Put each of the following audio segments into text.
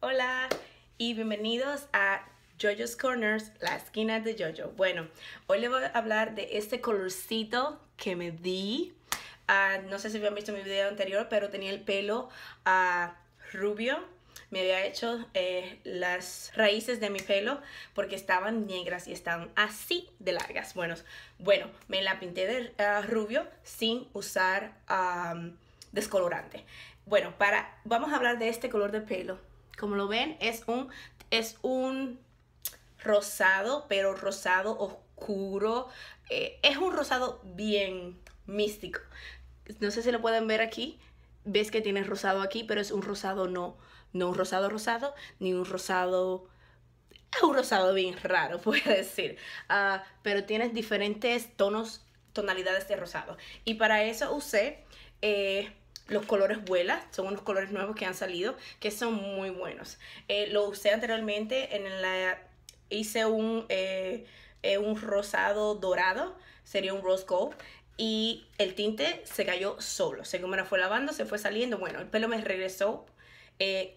Hola y bienvenidos a Jojo's Corners, la esquina de Jojo. Bueno, hoy les voy a hablar de este colorcito que me di. Ah, no sé si habían visto mi video anterior, pero tenía el pelo ah, rubio. Me había hecho eh, las raíces de mi pelo porque estaban negras y estaban así de largas. Bueno, bueno me la pinté de ah, rubio sin usar descolorante. Bueno, para, vamos a hablar de este color de pelo como lo ven, es un, es un rosado, pero rosado oscuro. Eh, es un rosado bien místico. No sé si lo pueden ver aquí. Ves que tienes rosado aquí, pero es un rosado no. No un rosado rosado, ni un rosado... Es un rosado bien raro, voy decir. Ah, pero tienes diferentes tonos, tonalidades de rosado. Y para eso usé... Eh, los colores vuela, son unos colores nuevos que han salido que son muy buenos. Eh, lo usé anteriormente en la hice un eh, eh, un rosado dorado, sería un rose gold y el tinte se cayó solo, según me la fue lavando se fue saliendo, bueno el pelo me regresó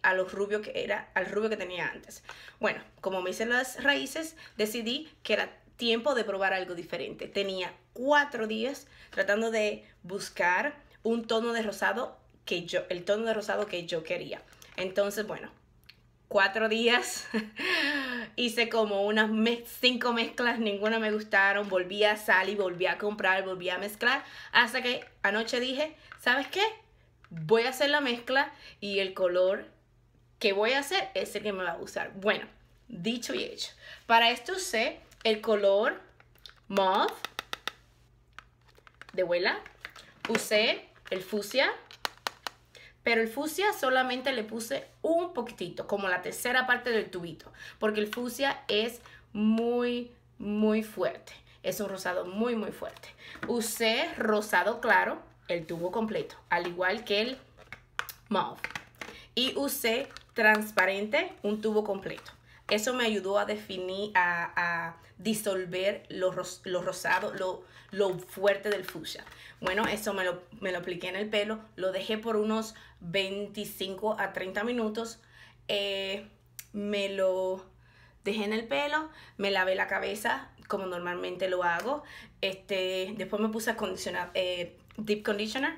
a los rubios que era, al rubio que tenía antes. Bueno, como me hice las raíces, decidí que era tiempo de probar algo diferente. Tenía cuatro días tratando de buscar un tono de rosado que yo, el tono de rosado que yo quería. Entonces, bueno, cuatro días hice como unas cinco mezclas, ninguna me gustaron, volví a salir, volví a comprar, volví a mezclar, hasta que anoche dije, ¿sabes qué? Voy a hacer la mezcla y el color que voy a hacer es el que me va a gustar. Bueno, dicho y hecho. Para esto usé el color Moth de Huela. Usé el fucsia, pero el fucsia solamente le puse un poquitito, como la tercera parte del tubito, porque el fucsia es muy, muy fuerte. Es un rosado muy, muy fuerte. Usé rosado claro, el tubo completo, al igual que el mauve. Y usé transparente, un tubo completo. Eso me ayudó a definir, a, disolver los rosados lo rosado, lo, fuerte del fucsia. Bueno, eso me lo, me apliqué en el pelo, lo dejé por unos 25 a 30 minutos. Eh, me lo dejé en el pelo, me lavé la cabeza como normalmente lo hago. Este, después me puse condicionar, eh, deep conditioner,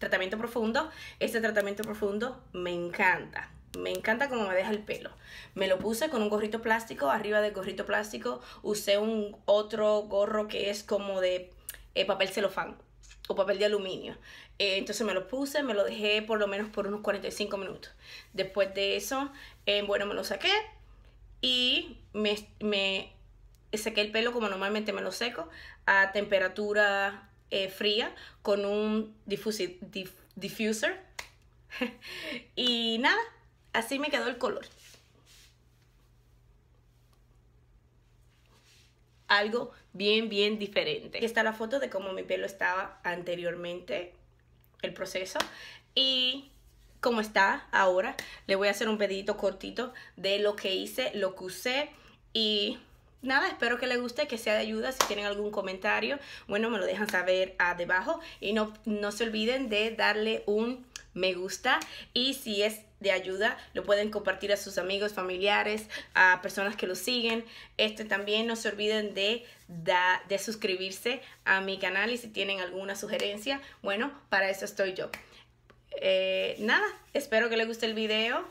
tratamiento profundo. Este tratamiento profundo me encanta me encanta cómo me deja el pelo. Me lo puse con un gorrito plástico, arriba del gorrito plástico usé un otro gorro que es como de eh, papel celofán o papel de aluminio. Eh, entonces me lo puse, me lo dejé por lo menos por unos 45 minutos. Después de eso, eh, bueno, me lo saqué y me, me, el pelo como normalmente me lo seco a temperatura fría con un difusor diffuser. y nada, Así me quedó el color. Algo bien, bien diferente. Aquí está la foto de cómo mi pelo estaba anteriormente, el proceso. Y como está ahora, le voy a hacer un pedidito cortito de lo que hice, lo que usé y nada, espero que les guste, que sea de ayuda. Si tienen algún comentario, bueno, me lo dejan saber debajo. Y no, no se olviden de darle un me gusta y si es de ayuda, lo pueden compartir a sus amigos, familiares, a personas que lo siguen. Este también no se olviden de, suscribirse a mi canal y si tienen alguna sugerencia, bueno, para eso estoy yo. Eh, nada, espero que les guste el video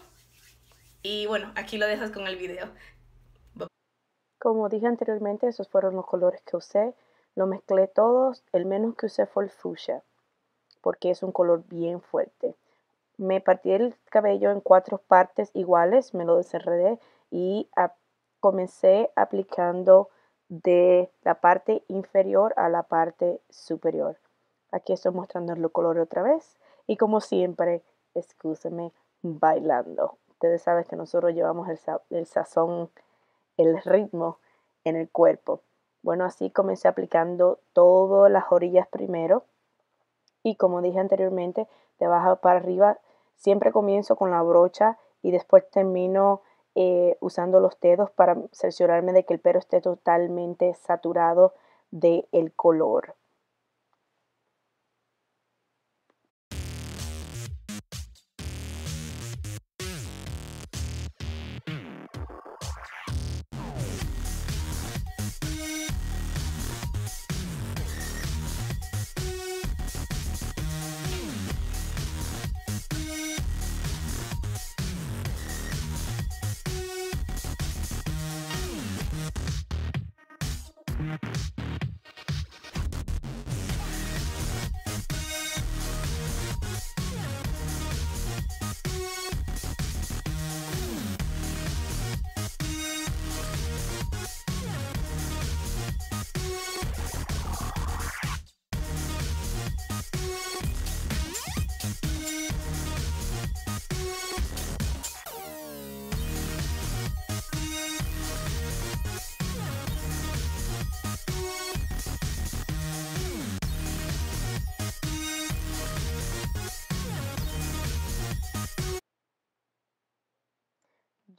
y bueno, aquí lo dejas con el video. Como dije anteriormente, esos fueron los colores que usé. Lo mezclé todos, el menos que usé fue el fuchsia porque es un color bien fuerte. Me partí el cabello en cuatro partes iguales, me lo desenredé y comencé aplicando de la parte inferior a la parte superior. Aquí estoy mostrando el color otra vez y como siempre, excúseme bailando. Ustedes saben que nosotros llevamos el, el sazón, el ritmo en el cuerpo. Bueno, así comencé aplicando todas las orillas primero y como dije anteriormente, de abajo para arriba, siempre comienzo con la brocha y después termino eh, usando los dedos para cerciorarme de que el pelo esté totalmente saturado del color.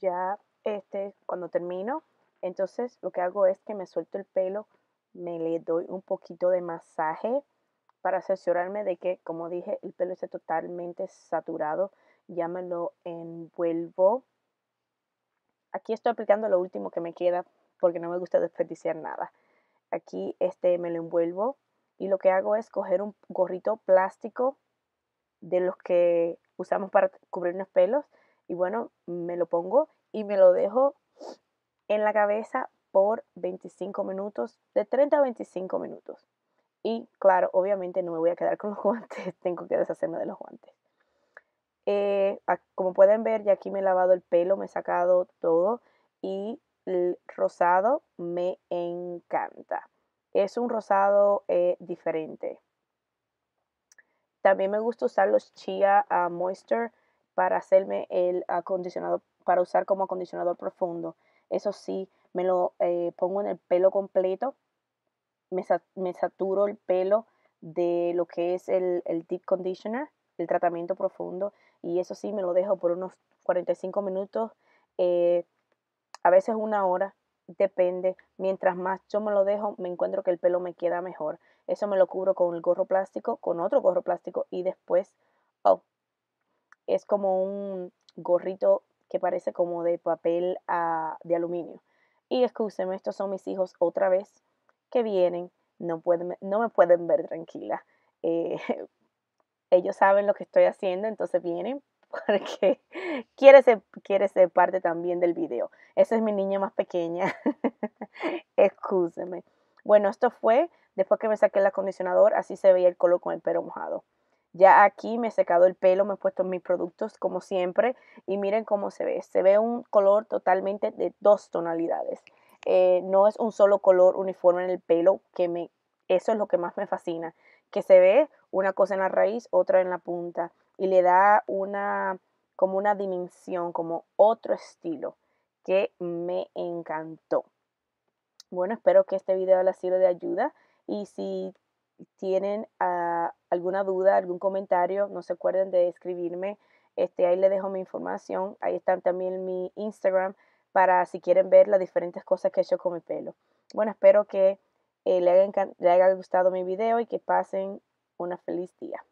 ya este, cuando termino, entonces lo que hago es que me suelto el pelo, me le doy un poquito de masaje para asegurarme de que, como dije, el pelo esté totalmente saturado. Ya me lo envuelvo. Aquí estoy aplicando lo último que me queda porque no me gusta desperdiciar nada. Aquí este, me lo envuelvo y lo que hago es coger un gorrito plástico de los que usamos para cubrirnos pelos y bueno, me lo pongo y me lo dejo en la cabeza por 25 minutos, de 30 a 25 minutos. Y claro, obviamente no me voy a quedar con los guantes, tengo que deshacerme de los guantes. Eh, como pueden ver, ya aquí me he lavado el pelo, me he sacado todo y el rosado me encanta. Es un rosado eh, diferente. También me gusta usar los Chia ah, Moisture para hacerme el acondicionador, para usar como acondicionador profundo. Eso sí, me lo eh, pongo en el pelo completo, me, saturo el pelo de lo que es el, el deep conditioner, el tratamiento profundo, y eso sí, me lo dejo por unos 45 minutos, eh, a veces una hora, depende. Mientras más yo me lo dejo, me encuentro que el pelo me queda mejor. Eso me lo cubro con el gorro plástico, con otro gorro plástico, y después, oh, es como un gorrito que parece como de papel ah, de aluminio. Y escúcheme, estos son mis hijos otra vez que vienen, no, pueden, no me pueden ver tranquila. Eh, ellos saben lo que estoy haciendo, entonces vienen porque quiere ser, quiere ser parte también del video. Esa es mi niña más pequeña. Escúcheme. Bueno, esto fue después que me saqué el acondicionador, así se veía el color con el pelo mojado. Ya aquí me he secado el pelo, me he puesto mis productos como siempre y miren cómo se ve. Se ve un color totalmente de dos tonalidades. Eh, no es un solo color uniforme en el pelo, que me, eso es lo que más me fascina. Que se ve una cosa en la raíz, otra en la punta y le da una como una dimensión, como otro estilo que me encantó. Bueno, espero que este video les sirva de ayuda y si tienen ah, alguna duda, algún comentario, no se acuerden de escribirme. Este, ahí les dejo mi información. Ahí están también mi Instagram para si quieren ver las diferentes cosas que he hecho con mi pelo. Bueno, espero que eh, le, haya haya gustado mi video y que pasen una feliz día.